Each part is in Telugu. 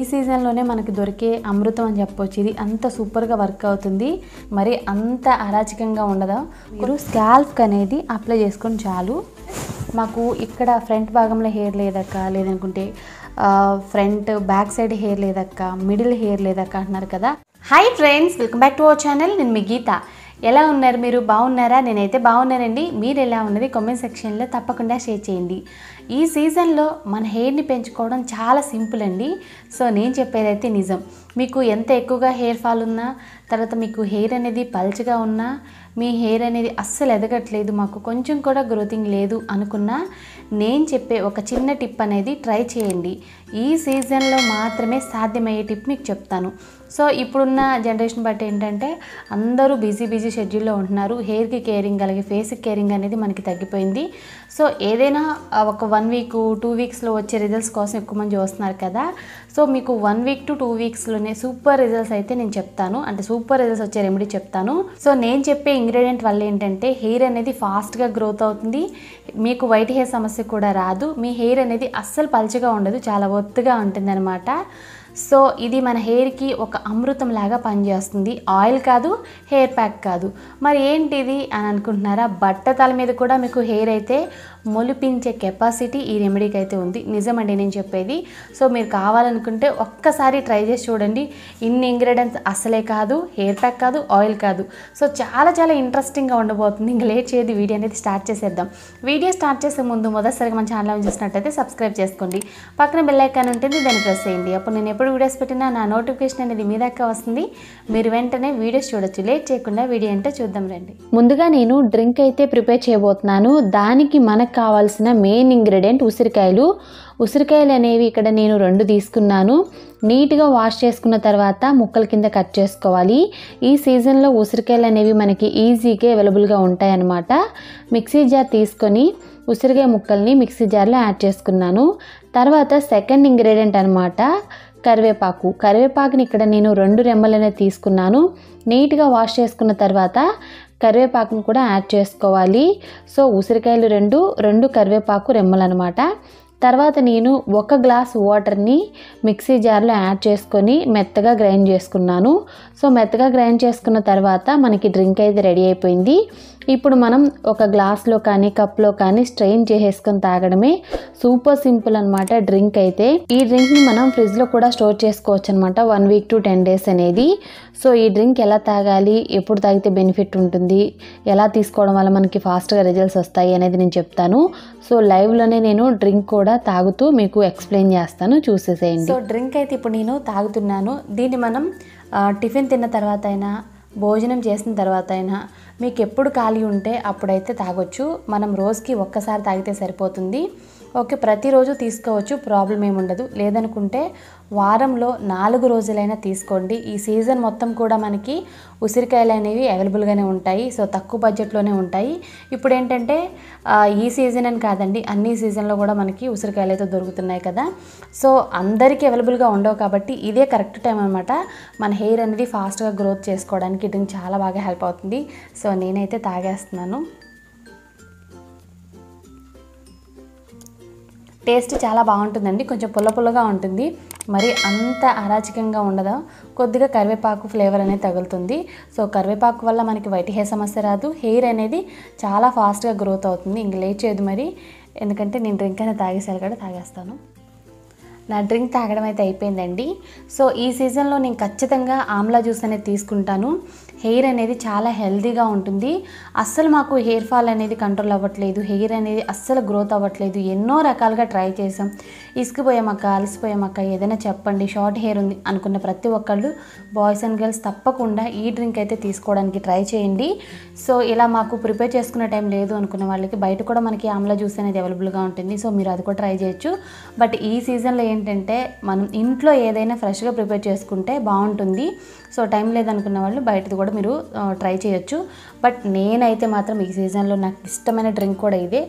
ఈ సీజన్లోనే మనకి దొరికే అమృతం అని చెప్పొచ్చు ఇది అంత సూపర్గా వర్క్ అవుతుంది మరి అంత అరాచకంగా ఉండదా మీరు స్కాల్ఫ్ అనేది అప్లై చేసుకొని చాలు మాకు ఇక్కడ ఫ్రంట్ భాగంలో హెయిర్ లేదక్క లేదనుకుంటే ఫ్రంట్ బ్యాక్ సైడ్ హెయిర్ లేదక్క మిడిల్ హెయిర్ లేదక్క అంటున్నారు కదా hi friends welcome back to our channel నేను మీ గీత ఎలా ఉన్నారు మీరు బాగున్నారా నేనైతే బాగున్నానండి మీరు ఎలా ఉన్నది కామెంట్ సెక్షన్లో తప్పకుండా షేర్ చేయండి ఈ సీజన్లో మన హెయిర్ని పెంచుకోవడం చాలా సింపుల్ అండి సో నేను చెప్పేదైతే నిజం మీకు ఎంత ఎక్కువగా హెయిర్ ఫాల్ ఉన్నా తర్వాత మీకు హెయిర్ అనేది పల్చగా ఉన్నా మీ హెయిర్ అనేది అస్సలు ఎదగట్లేదు మాకు కొంచెం కూడా గ్రోతింగ్ లేదు అనుకున్నా నేను చెప్పే ఒక చిన్న టిప్ అనేది ట్రై చేయండి ఈ సీజన్లో మాత్రమే సాధ్యమయ్యే టిప్ మీకు చెప్తాను సో ఇప్పుడున్న జనరేషన్ బట్టి ఏంటంటే అందరూ బిజీ బిజీ షెడ్యూల్లో ఉంటున్నారు హెయిర్కి కేరింగ్ అలాగే ఫేస్కి కేరింగ్ అనేది మనకి తగ్గిపోయింది సో ఏదైనా ఒక వన్ వీక్ టూ వీక్స్లో వచ్చే రిజల్ట్స్ కోసం ఎక్కువ మంది చూస్తున్నారు కదా సో మీకు వన్ వీక్ టు టూ వీక్స్లోనే సూపర్ రిజల్ట్స్ అయితే నేను చెప్తాను అంటే సూపర్ రిజల్ట్స్ వచ్చే రెమెడీ చెప్తాను సో నేను చెప్పే ఇంగ్రీడియంట్ వల్ల ఏంటంటే హెయిర్ అనేది ఫాస్ట్గా గ్రోత్ అవుతుంది మీకు వైట్ హెయిర్ సమస్య కూడా రాదు మీ హెయిర్ అనేది అస్సలు పలచగా ఉండదు చాలా ఒత్తుగా ఉంటుందన్నమాట సో ఇది మన హెయిర్కి ఒక అమృతం లాగా పనిచేస్తుంది ఆయిల్ కాదు హెయిర్ ప్యాక్ కాదు మరి ఏంటిది అని అనుకుంటున్నారా బట్ట తల మీద కూడా మీకు హెయిర్ అయితే మొలిపించే కెపాసిటీ ఈ రెమెడీకి అయితే ఉంది నిజమండి నేను చెప్పేది సో మీరు కావాలనుకుంటే ఒక్కసారి ట్రై చేసి చూడండి ఇన్ని ఇంగ్రీడియంట్స్ అసలే కాదు హెయిర్ ప్యాక్ కాదు ఆయిల్ కాదు సో చాలా చాలా ఇంట్రెస్టింగ్గా ఉండబోతుంది ఇంకా లేట్ చేయదు వీడియో అనేది స్టార్ట్ చేసేద్దాం వీడియో స్టార్ట్ చేసే ముందు మొదటిసారిగా మన ఛానల్ చూసినట్టయితే సబ్స్క్రైబ్ చేసుకోండి పక్కన బెల్లైకాన్ ఉంటుంది దాన్ని ప్రెస్ చేయండి అప్పుడు నేను ఎప్పుడు ఎప్పుడు వీడియోస్ పెట్టినా నా నోటిఫికేషన్ అనేది మీ దాకా వస్తుంది మీరు వెంటనే వీడియోస్ చూడొచ్చు లేట్ చేయకుండా వీడియో అంటే చూద్దాం రండి ముందుగా నేను డ్రింక్ అయితే ప్రిపేర్ చేయబోతున్నాను దానికి మనకు కావాల్సిన మెయిన్ ఇంగ్రీడియంట్ ఉసిరికాయలు ఉసిరికాయలు అనేవి ఇక్కడ నేను రెండు తీసుకున్నాను నీట్గా వాష్ చేసుకున్న తర్వాత ముక్కల కింద కట్ చేసుకోవాలి ఈ సీజన్లో ఉసిరికాయలు అనేవి మనకి ఈజీగా అవైలబుల్గా ఉంటాయన్నమాట మిక్సీ జార్ తీసుకొని ఉసిరికాయ ముక్కల్ని మిక్సీ జార్లో యాడ్ చేసుకున్నాను తర్వాత సెకండ్ ఇంగ్రీడియంట్ అనమాట కరివేపాకు కరివేపాకుని ఇక్కడ నేను రెండు రెమ్మలనే తీసుకున్నాను నీట్గా వాష్ చేసుకున్న తర్వాత కరివేపాకును కూడా యాడ్ చేసుకోవాలి సో ఉసిరికాయలు రెండు రెండు కరివేపాకు రెమ్మలు అనమాట తర్వాత నేను ఒక గ్లాస్ వాటర్ని మిక్సీ జార్లో యాడ్ చేసుకొని మెత్తగా గ్రైండ్ చేసుకున్నాను సో మెత్తగా గ్రైండ్ చేసుకున్న తర్వాత మనకి డ్రింక్ అయితే రెడీ అయిపోయింది ఇప్పుడు మనం ఒక గ్లాస్లో కానీ కప్లో కానీ స్ట్రెయిన్ చేసేసుకొని తాగడమే సూపర్ సింపుల్ అనమాట డ్రింక్ అయితే ఈ డ్రింక్ని మనం ఫ్రిడ్జ్లో కూడా స్టోర్ చేసుకోవచ్చు అనమాట one week to ten days అనేది సో ఈ డ్రింక్ ఎలా తాగాలి ఎప్పుడు తాగితే బెనిఫిట్ ఉంటుంది ఎలా తీసుకోవడం వల్ల మనకి ఫాస్ట్గా రిజల్ట్స్ వస్తాయి అనేది నేను చెప్తాను సో లైవ్లోనే నేను డ్రింక్ కూడా తాగుతూ మీకు ఎక్స్ప్లెయిన్ చేస్తాను చూసేసేయండి సో డ్రింక్ అయితే ఇప్పుడు నేను తాగుతున్నాను దీన్ని మనం టిఫిన్ తిన్న తర్వాత అయినా భోజనం చేసిన తర్వాత అయినా మీకు ఎప్పుడు ఖాళీ ఉంటే అప్పుడైతే తాగొచ్చు మనం రోజుకి ఒక్కసారి తాగితే సరిపోతుంది ఓకే ప్రతిరోజు తీసుకోవచ్చు ప్రాబ్లం ఏముండదు లేదనుకుంటే వారంలో నాలుగు రోజులైనా తీసుకోండి ఈ సీజన్ మొత్తం కూడా మనకి ఉసిరికాయలు అనేవి అవైలబుల్గానే ఉంటాయి సో తక్కువ బడ్జెట్లోనే ఉంటాయి ఇప్పుడు ఏంటంటే ఈ సీజన్ అని కాదండి అన్ని సీజన్లో కూడా మనకి ఉసిరికాయలు అయితే దొరుకుతున్నాయి కదా సో అందరికీ అవైలబుల్గా ఉండవు కాబట్టి ఇదే కరెక్ట్ టైం అనమాట మన హెయిర్ అనేది ఫాస్ట్గా గ్రోత్ చేసుకోవడానికి ఇది చాలా బాగా హెల్ప్ అవుతుంది సో నేనైతే తాగేస్తున్నాను టేస్ట్ చాలా బాగుంటుందండి కొంచెం పుల్ల పుల్లగా ఉంటుంది మరి అంత అరాచకంగా ఉండదు కొద్దిగా కరివేపాకు ఫ్లేవర్ అనేది తగులుతుంది సో కరివేపాకు వల్ల మనకి వైట్ హెయిర్ సమస్య రాదు హెయిర్ అనేది చాలా ఫాస్ట్గా గ్రోత్ అవుతుంది ఇంక చేయదు మరి ఎందుకంటే నేను డ్రింక్ అనేది తాగేసాను కూడా తాగేస్తాను నా డ్రింక్ తాగడం అయితే అయిపోయిందండి సో ఈ సీజన్లో నేను ఖచ్చితంగా ఆమ్లా జ్యూస్ అనేది తీసుకుంటాను హెయిర్ అనేది చాలా హెల్దీగా ఉంటుంది అస్సలు మాకు హెయిర్ ఫాల్ అనేది కంట్రోల్ అవ్వట్లేదు హెయిర్ అనేది అస్సలు గ్రోత్ అవ్వట్లేదు ఎన్నో రకాలుగా ట్రై చేసాం ఇసుకుపోయామక్క అలసిపోయామక్క ఏదైనా చెప్పండి షార్ట్ హెయిర్ ఉంది అనుకున్న ప్రతి ఒక్కళ్ళు బాయ్స్ అండ్ గర్ల్స్ తప్పకుండా ఈ డ్రింక్ అయితే తీసుకోవడానికి ట్రై చేయండి సో ఇలా మాకు ప్రిపేర్ చేసుకునే టైం లేదు అనుకున్న వాళ్ళకి బయట కూడా మనకి ఆమ్లా జ్యూస్ అనేది అవైలబుల్గా ఉంటుంది సో మీరు అది కూడా ట్రై చేయొచ్చు బట్ ఈ సీజన్లో ఏంటంటే మనం ఇంట్లో ఏదైనా ఫ్రెష్గా ప్రిపేర్ చేసుకుంటే బాగుంటుంది సో టైం లేదనుకున్న వాళ్ళు బయటది కూడా కూడా మీరు ట్రై చేయొచ్చు బట్ నేనైతే మాత్రం ఈ సీజన్లో నాకు ఇష్టమైన డ్రింక్ కూడా ఇదే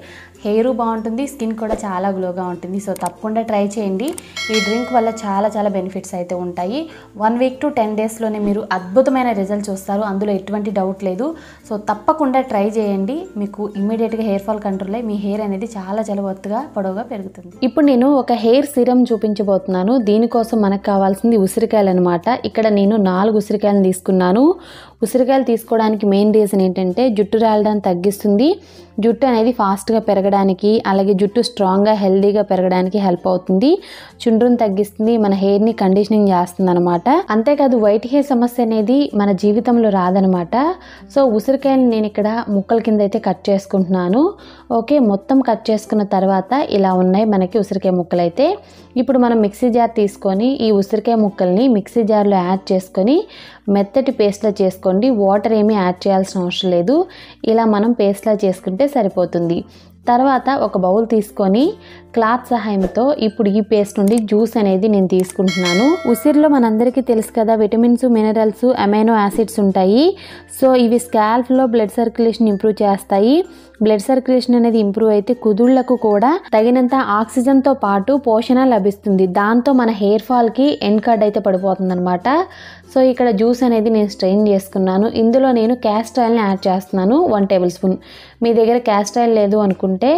హెయిర్ బాగుంటుంది స్కిన్ కూడా చాలా గ్లోగా ఉంటుంది సో తప్పకుండా ట్రై చేయండి ఈ డ్రింక్ వల్ల చాలా చాలా బెనిఫిట్స్ అయితే ఉంటాయి వన్ వీక్ టు టెన్ డేస్లోనే మీరు అద్భుతమైన రిజల్ట్ చూస్తారు అందులో ఎటువంటి డౌట్ లేదు సో తప్పకుండా ట్రై చేయండి మీకు ఇమీడియట్గా హెయిర్ ఫాల్ కంట్రోల్ అయ్యి మీ హెయిర్ అనేది చాలా చాలా ఒత్తుగా పొడవుగా పెరుగుతుంది ఇప్పుడు నేను ఒక హెయిర్ సిరం చూపించబోతున్నాను దీనికోసం మనకు కావాల్సింది ఉసిరికాయలు అనమాట ఇక్కడ నేను నాలుగు ఉసిరికాయలను తీసుకున్నాను ఉసిరికాయలు తీసుకోవడానికి మెయిన్ రీజన్ ఏంటంటే జుట్టు రాలడం తగ్గిస్తుంది జుట్టు అనేది ఫాస్ట్గా పెరగడానికి అలాగే జుట్టు స్ట్రాంగ్గా హెల్దీగా పెరగడానికి హెల్ప్ అవుతుంది చుండ్రును తగ్గిస్తుంది మన హెయిర్ని కండిషనింగ్ చేస్తుంది అనమాట అంతేకాదు వైట్ హెయిర్ సమస్య అనేది మన జీవితంలో రాదనమాట సో ఉసిరికాయని నేను ఇక్కడ ముక్కల కింద అయితే కట్ చేసుకుంటున్నాను ఓకే మొత్తం కట్ చేసుకున్న తర్వాత ఇలా ఉన్నాయి మనకి ఉసిరికాయ ముక్కలు అయితే ఇప్పుడు మనం మిక్సీ జార్ తీసుకొని ఈ ఉసిరికాయ ముక్కల్ని మిక్సీ జార్లో యాడ్ చేసుకొని మెత్తటి పేస్ట్లా చేసుకోండి వాటర్ ఏమీ యాడ్ చేయాల్సిన అవసరం లేదు ఇలా మనం పేస్ట్లా చేసుకుంటే సరిపోతుంది తర్వాత ఒక బౌల్ తీసుకొని క్లాత్ సహాయంతో ఇప్పుడు ఈ పేస్ట్ నుండి జ్యూస్ అనేది నేను తీసుకుంటున్నాను ఉసిరిలో మనందరికీ తెలుసు కదా విటమిన్స్ మినరల్స్ అమైనో యాసిడ్స్ ఉంటాయి సో ఇవి స్కాల్ఫ్లో బ్లడ్ సర్క్యులేషన్ ఇంప్రూవ్ చేస్తాయి బ్లడ్ సర్క్యులేషన్ అనేది ఇంప్రూవ్ అయితే కుదుళ్లకు కూడా తగినంత ఆక్సిజన్తో పాటు పోషణ లభిస్తుంది దాంతో మన హెయిర్ ఫాల్కి ఎండ్ కార్డ్ అయితే పడిపోతుంది అనమాట సో ఇక్కడ జ్యూస్ అనేది నేను స్ట్రెయిన్ చేసుకున్నాను ఇందులో నేను క్యాస్ట్ ఆయిల్ని యాడ్ చేస్తున్నాను వన్ టేబుల్ స్పూన్ మీ దగ్గర క్యాస్ట్ ఆయిల్ లేదు అనుకుంటే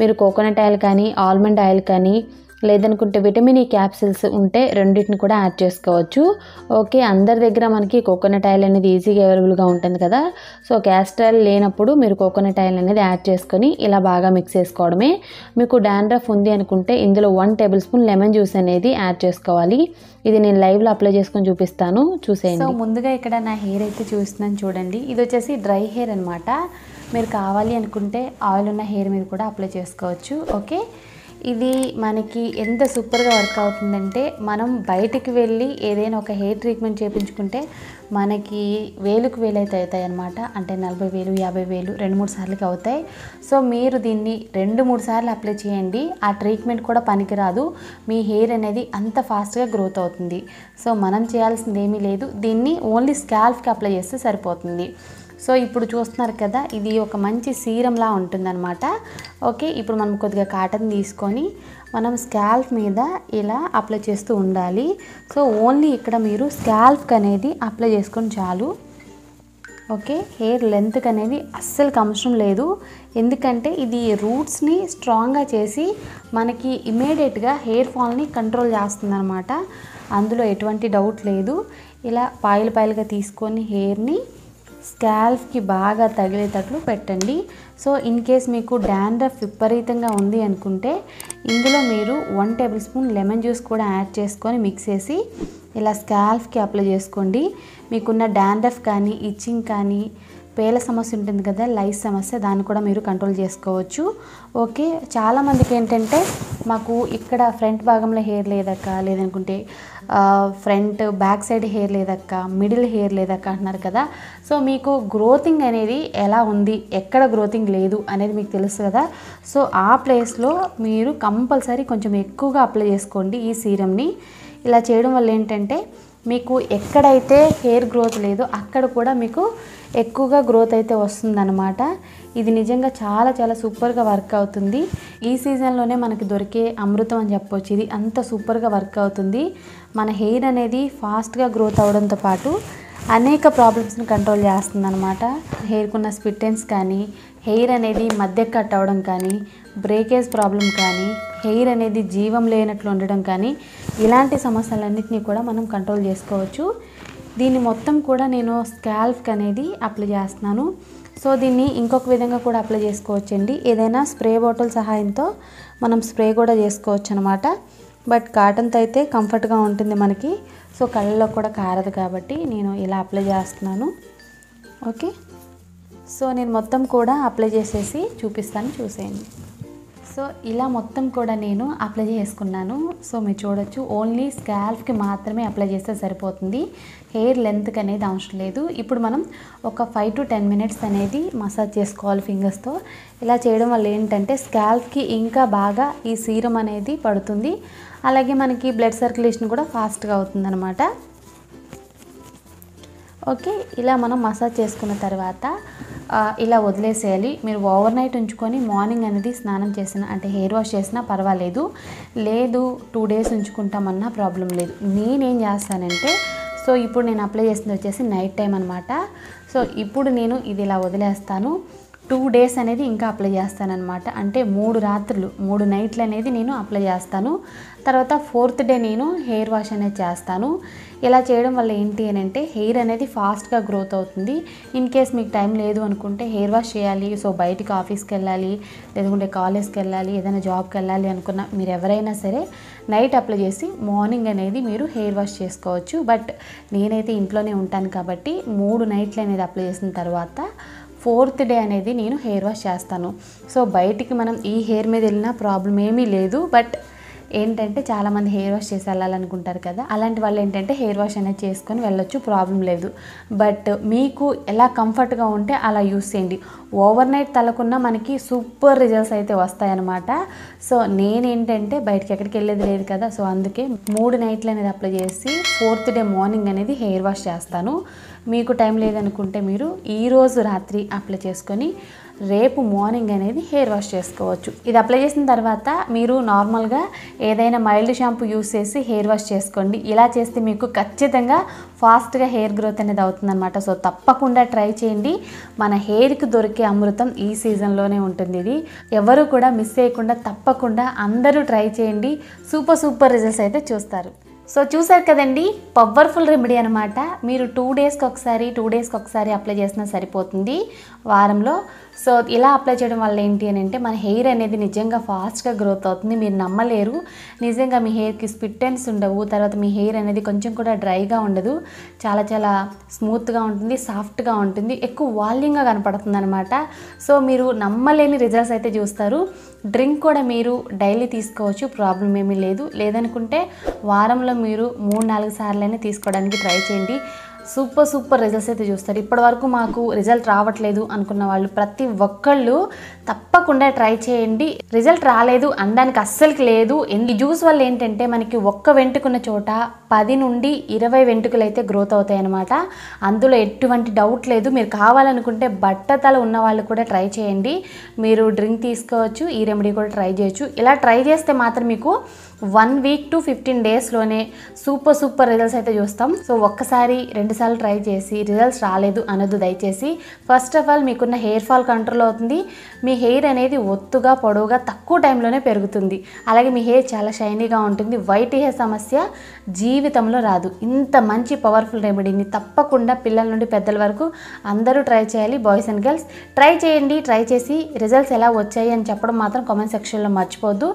మీరు కోకోనట్ ఆయిల్ కానీ ఆల్ ఆల్మండ్ ఆయిల్ కానీ లేదనుకుంటే విటమిన్ ఈ క్యాప్సిల్స్ ఉంటే రెండింటిని కూడా యాడ్ చేసుకోవచ్చు ఓకే అందరి దగ్గర మనకి కోకోనట్ ఆయిల్ అనేది ఈజీగా అవైలబుల్గా ఉంటుంది కదా సో క్యాస్టర్ ఆయిల్ లేనప్పుడు మీరు కోకోనట్ ఆయిల్ అనేది యాడ్ చేసుకొని ఇలా బాగా మిక్స్ చేసుకోవడమే మీకు డాండ్రఫ్ ఉంది అనుకుంటే ఇందులో one tablespoon lemon juice అనేది యాడ్ చేసుకోవాలి ఇది నేను లైవ్లో అప్లై చేసుకొని చూపిస్తాను చూసేయండి సో ముందుగా ఇక్కడ నా హెయిర్ అయితే చూస్తున్నాను చూడండి ఇది వచ్చేసి డ్రై హెయిర్ అనమాట మీరు కావాలి అనుకుంటే ఆయిల్ ఉన్న హెయిర్ మీద కూడా అప్లై చేసుకోవచ్చు ఓకే ఇది మనకి ఎంత సూపర్గా వర్క్ అవుతుందంటే మనం బయటికి వెళ్ళి ఏదైనా ఒక హెయిర్ ట్రీట్మెంట్ చేయించుకుంటే మనకి వేలుకు వేలైతే అవుతాయి అనమాట అంటే నలభై వేలు యాభై వేలు రెండు మూడు సార్లకి అవుతాయి సో మీరు దీన్ని రెండు మూడు సార్లు అప్లై చేయండి ఆ ట్రీట్మెంట్ కూడా పనికిరాదు మీ హెయిర్ అనేది అంత ఫాస్ట్గా గ్రోత్ అవుతుంది సో మనం చేయాల్సింది ఏమీ లేదు దీన్ని ఓన్లీ స్కాల్ఫ్కి అప్లై చేస్తే సరిపోతుంది సో ఇప్పుడు చూస్తున్నారు కదా ఇది ఒక మంచి సీరంలా ఉంటుందన్నమాట ఓకే ఇప్పుడు మనం కొద్దిగా కాటన్ తీసుకొని మనం స్కాల్ఫ్ మీద ఇలా అప్లై చేస్తూ ఉండాలి సో ఓన్లీ ఇక్కడ మీరు స్కాల్ఫ్ అనేది అప్లై చేసుకొని చాలు ఓకే హెయిర్ లెంత్కి అనేది అస్సలు అవసరం లేదు ఎందుకంటే ఇది రూట్స్ని స్ట్రాంగ్గా చేసి మనకి ఇమీడియట్గా హెయిర్ ఫాల్ని కంట్రోల్ చేస్తుందన్నమాట అందులో ఎటువంటి డౌట్ లేదు ఇలా పాయలు పాయలుగా తీసుకొని హెయిర్ని స్కాల్ఫ్కి బాగా తగిలేటట్లు పెట్టండి సో ఇన్ కేస్ మీకు డాండ్రఫ్ విపరీతంగా ఉంది అనుకుంటే ఇందులో మీరు one tablespoon lemon juice కూడా యాడ్ చేసుకొని మిక్స్ చేసి ఇలా స్కాల్ఫ్కి అప్లై చేసుకోండి మీకున్న డాండ్రఫ్ కానీ ఇచ్చింగ్ కానీ పేల సమస్య ఉంటుంది కదా లైఫ్ సమస్య దాన్ని కూడా మీరు కంట్రోల్ చేసుకోవచ్చు ఓకే చాలామందికి ఏంటంటే మాకు ఇక్కడ ఫ్రంట్ భాగంలో హెయిర్ లేదక్క లేదనుకుంటే ఫ్రంట్ బ్యాక్ సైడ్ హెయిర్ లేదక్క మిడిల్ హెయిర్ లేదక్క అంటున్నారు కదా సో మీకు గ్రోతింగ్ అనేది ఎలా ఉంది ఎక్కడ గ్రోతింగ్ లేదు అనేది మీకు తెలుసు కదా సో ఆ ప్లేస్లో మీరు కంపల్సరీ కొంచెం ఎక్కువగా అప్లై చేసుకోండి ఈ సీరమ్ని ఇలా చేయడం వల్ల ఏంటంటే మీకు ఎక్కడైతే హెయిర్ గ్రోత్ లేదో అక్కడ కూడా మీకు ఎక్కువగా గ్రోత్ అయితే వస్తుందన్నమాట ఇది నిజంగా చాలా చాలా సూపర్గా వర్క్ అవుతుంది ఈ సీజన్లోనే మనకి దొరికే అమృతం అని చెప్పొచ్చు ఇది అంత సూపర్గా వర్క్ అవుతుంది మన హెయిర్ అనేది ఫాస్ట్గా గ్రోత్ అవడంతో పాటు అనేక ప్రాబ్లమ్స్ని కంట్రోల్ చేస్తుందనమాట హెయిర్కున్న స్పిట్టెన్స్ కానీ హెయిర్ అనేది మధ్య కట్ అవ్వడం కానీ బ్రేకేజ్ ప్రాబ్లం కానీ హెయిర్ అనేది జీవం లేనట్లు ఉండడం కానీ ఇలాంటి సమస్యలన్నింటినీ కూడా మనం కంట్రోల్ చేసుకోవచ్చు దీన్ని మొత్తం కూడా నేను స్కాల్ఫ్కి అనేది అప్లై చేస్తున్నాను సో దీన్ని ఇంకొక విధంగా కూడా అప్లై చేసుకోవచ్చండి ఏదైనా స్ప్రే బాటిల్ సహాయంతో మనం స్ప్రే కూడా చేసుకోవచ్చు అనమాట బట్ కాటన్తో అయితే కంఫర్ట్గా ఉంటుంది మనకి సో కళ్ళలో కూడా కారదు కాబట్టి నేను ఇలా అప్లై చేస్తున్నాను ఓకే సో నేను మొత్తం కూడా అప్లై చేసేసి చూపిస్తాను చూసేయండి సో ఇలా మొత్తం కూడా నేను అప్లై చేసుకున్నాను సో మీరు చూడొచ్చు ఓన్లీ స్కాల్ఫ్కి మాత్రమే అప్లై చేస్తే సరిపోతుంది హెయిర్ లెంత్కి అనేది అవసరం లేదు ఇప్పుడు మనం ఒక ఫైవ్ టు టెన్ మినిట్స్ అనేది మసాజ్ చేసుకోవాలి ఫింగర్స్తో ఇలా చేయడం వల్ల ఏంటంటే స్కాల్ఫ్కి ఇంకా బాగా ఈ సీరం అనేది పడుతుంది అలాగే మనకి బ్లడ్ సర్క్యులేషన్ కూడా ఫాస్ట్గా అవుతుందనమాట ఓకే ఇలా మనం మసాజ్ చేసుకున్న తర్వాత ఇలా వదిలేసేయాలి మీరు ఓవర్ నైట్ ఉంచుకొని మార్నింగ్ అనేది స్నానం చేసిన అంటే హెయిర్ వాష్ చేసినా పర్వాలేదు లేదు టూ డేస్ ఉంచుకుంటామన్నా ప్రాబ్లం లేదు నేనేం చేస్తానంటే సో ఇప్పుడు నేను అప్లై చేసింది వచ్చేసి నైట్ టైం అనమాట సో ఇప్పుడు నేను ఇది ఇలా వదిలేస్తాను టూ డేస్ అనేది ఇంకా అప్లై చేస్తానమాట అంటే మూడు రాత్రులు మూడు నైట్లు అనేది నేను అప్లై చేస్తాను తర్వాత ఫోర్త్ డే నేను హెయిర్ వాష్ అనేది చేస్తాను ఇలా చేయడం వల్ల ఏంటి అని అంటే హెయిర్ అనేది ఫాస్ట్గా గ్రోత్ అవుతుంది ఇన్ కేస్ మీకు టైం లేదు అనుకుంటే హెయిర్ వాష్ చేయాలి సో బయటికి ఆఫీస్కి వెళ్ళాలి లేదంటే కాలేజ్కి వెళ్ళాలి ఏదైనా జాబ్కి వెళ్ళాలి అనుకున్న మీరు ఎవరైనా సరే నైట్ అప్లై చేసి మార్నింగ్ అనేది మీరు హెయిర్ వాష్ చేసుకోవచ్చు బట్ నేనైతే ఇంట్లోనే ఉంటాను కాబట్టి మూడు నైట్లు అనేది అప్లై చేసిన తర్వాత ఫోర్త్ డే అనేది నేను హెయిర్ వాష్ చేస్తాను సో బయటికి మనం ఈ హెయిర్ మీద వెళ్ళినా ప్రాబ్లం ఏమీ లేదు బట్ ఏంటంటే చాలామంది హెయిర్ వాష్ చేసి వెళ్ళాలనుకుంటారు కదా అలాంటి వాళ్ళు ఏంటంటే హెయిర్ వాష్ అనేది చేసుకొని వెళ్ళొచ్చు ప్రాబ్లం లేదు బట్ మీకు ఎలా కంఫర్ట్గా ఉంటే అలా యూస్ చేయండి ఓవర్ నైట్ తలకున్న మనకి సూపర్ రిజల్ట్స్ అయితే వస్తాయన్నమాట సో నేనేంటంటే బయటకి ఎక్కడికి వెళ్ళేది లేదు కదా సో అందుకే మూడు నైట్లు అనేది అప్లై చేసి ఫోర్త్ డే మార్నింగ్ అనేది హెయిర్ వాష్ చేస్తాను మీకు టైం లేదనుకుంటే మీరు ఈరోజు రాత్రి అప్లై చేసుకొని రేపు మార్నింగ్ అనేది హెయిర్ వాష్ చేసుకోవచ్చు ఇది అప్లై చేసిన తర్వాత మీరు నార్మల్గా ఏదైనా మైల్డ్ షాంపూ యూస్ చేసి హెయిర్ వాష్ చేసుకోండి ఇలా చేస్తే మీకు ఖచ్చితంగా ఫాస్ట్గా హెయిర్ గ్రోత్ అనేది అవుతుందన్నమాట సో తప్పకుండా ట్రై చేయండి మన హెయిర్కి దొరికే అమృతం ఈ సీజన్లోనే ఉంటుంది ఇది ఎవరు కూడా మిస్ చేయకుండా తప్పకుండా అందరూ ట్రై చేయండి సూపర్ సూపర్ రిజల్ట్స్ అయితే చూస్తారు సో చూసారు కదండి పవర్ఫుల్ రెమెడీ అనమాట మీరు టూ డేస్కి ఒకసారి టూ డేస్కి ఒకసారి అప్లై చేసినా సరిపోతుంది వారంలో సో ఇలా అప్లై చేయడం వల్ల ఏంటి అని అంటే మన హెయిర్ అనేది నిజంగా ఫాస్ట్గా గ్రోత్ అవుతుంది మీరు నమ్మలేరు నిజంగా మీ హెయిర్కి స్పిట్టెన్స్ ఉండవు తర్వాత మీ హెయిర్ అనేది కొంచెం కూడా డ్రైగా ఉండదు చాలా చాలా స్మూత్గా ఉంటుంది సాఫ్ట్గా ఉంటుంది ఎక్కువ వాల్యూంగా కనపడుతుంది అనమాట సో మీరు నమ్మలేని రిజల్ట్స్ అయితే చూస్తారు డ్రింక్ కూడా మీరు డైలీ తీసుకోవచ్చు ప్రాబ్లం ఏమీ లేదు లేదనుకుంటే వారంలో మీరు మూడు నాలుగు సార్లు అయినా తీసుకోవడానికి ట్రై చేయండి సూపర్ సూపర్ రిజల్ట్స్ అయితే చూస్తారు ఇప్పటివరకు మాకు రిజల్ట్ రావట్లేదు అనుకున్న వాళ్ళు ప్రతి ఒక్కళ్ళు తప్పకుండా ట్రై చేయండి రిజల్ట్ రాలేదు అనడానికి అస్సలు లేదు ఈ జ్యూస్ వల్ల ఏంటంటే మనకి ఒక్క వెంటుకున్న చోట పది నుండి ఇరవై వెంటుకలు అయితే గ్రోత్ అవుతాయి అనమాట అందులో ఎటువంటి డౌట్ లేదు మీరు కావాలనుకుంటే బట్టతల ఉన్న వాళ్ళు కూడా ట్రై చేయండి మీరు డ్రింక్ తీసుకోవచ్చు ఈ రెమెడీ కూడా ట్రై చేయొచ్చు ఇలా ట్రై చేస్తే మాత్రం మీకు వన్ వీక్ టు ఫిఫ్టీన్ డేస్లోనే సూపర్ సూపర్ రిజల్ట్స్ అయితే చూస్తాం సో ఒక్కసారి రెండుసార్లు ట్రై చేసి రిజల్ట్స్ రాలేదు అనదు దయచేసి ఫస్ట్ ఆఫ్ ఆల్ మీకున్న హెయిర్ ఫాల్ కంట్రోల్ అవుతుంది మీ హెయిర్ అనేది ఒత్తుగా పొడవుగా తక్కువ టైంలోనే పెరుగుతుంది అలాగే మీ హెయిర్ చాలా షైనీగా ఉంటుంది వైట్ హెయిర్ సమస్య జీవితంలో రాదు ఇంత మంచి పవర్ఫుల్ రెమెడీని తప్పకుండా పిల్లల నుండి పెద్దల వరకు అందరూ ట్రై చేయాలి బాయ్స్ అండ్ గర్ల్స్ ట్రై చేయండి ట్రై చేసి రిజల్ట్స్ ఎలా వచ్చాయి అని చెప్పడం మాత్రం కామెంట్ సెక్షన్లో మర్చిపోద్దు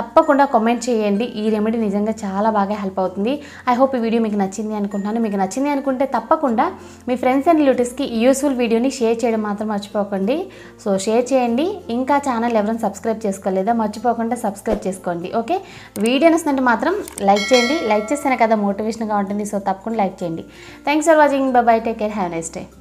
తప్పకుండా కామెంట్ చేయండి చేయండి ఈ రెమెడీ నిజంగా చాలా బాగా హెల్ప్ అవుతుంది ఐ హోప్ ఈ వీడియో మీకు నచ్చింది అనుకుంటున్నాను మీకు నచ్చింది అనుకుంటే తప్పకుండా మీ ఫ్రెండ్స్ అండ్ రిలేటివ్స్కి యూస్ఫుల్ వీడియోని షేర్ చేయడం మాత్రం మర్చిపోకండి సో షేర్ చేయండి ఇంకా ఛానల్ ఎవరైనా సబ్స్క్రైబ్ చేసుకోలేదా మర్చిపోకుండా సబ్స్క్రైబ్ చేసుకోండి ఓకే వీడియో నచ్చినట్టు మాత్రం లైక్ చేయండి లైక్ చేస్తేనే కదా మోటివేషన్గా ఉంటుంది సో తప్పకుండా లైక్ చేయండి thanks for watching bye take care have next day